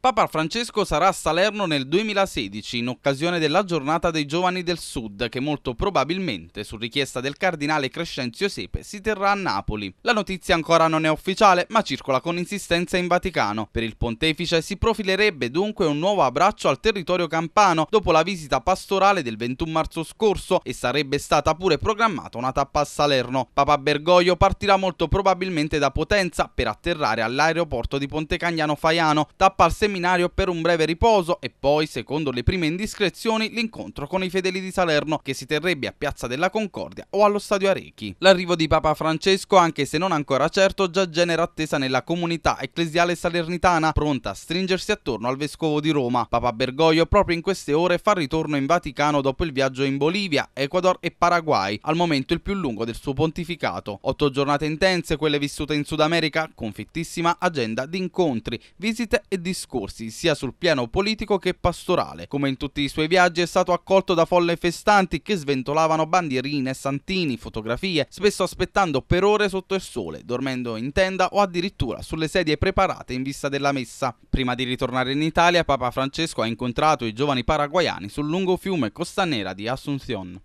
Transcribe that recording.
Papa Francesco sarà a Salerno nel 2016 in occasione della giornata dei giovani del Sud che molto probabilmente, su richiesta del cardinale Crescenzio Sepe, si terrà a Napoli. La notizia ancora non è ufficiale ma circola con insistenza in Vaticano. Per il pontefice si profilerebbe dunque un nuovo abbraccio al territorio campano dopo la visita pastorale del 21 marzo scorso e sarebbe stata pure programmata una tappa a Salerno. Papa Bergoglio partirà molto probabilmente da Potenza per atterrare all'aeroporto di Pontecagnano Faiano, tappa al seminario per un breve riposo e poi, secondo le prime indiscrezioni, l'incontro con i fedeli di Salerno che si terrebbe a Piazza della Concordia o allo Stadio Arechi. L'arrivo di Papa Francesco, anche se non ancora certo, già genera attesa nella comunità ecclesiale salernitana, pronta a stringersi attorno al Vescovo di Roma. Papa Bergoglio proprio in queste ore fa ritorno in Vaticano dopo il viaggio in Bolivia, Ecuador e Paraguay, al momento il più lungo del suo pontificato. Otto giornate intense, quelle vissute in Sud America, con fittissima agenda di incontri, visite e discorsi percorsi, sia sul piano politico che pastorale. Come in tutti i suoi viaggi è stato accolto da folle festanti che sventolavano bandierine, santini, fotografie, spesso aspettando per ore sotto il sole, dormendo in tenda o addirittura sulle sedie preparate in vista della messa. Prima di ritornare in Italia, Papa Francesco ha incontrato i giovani paraguayani sul lungo fiume Costa Nera di Assunción.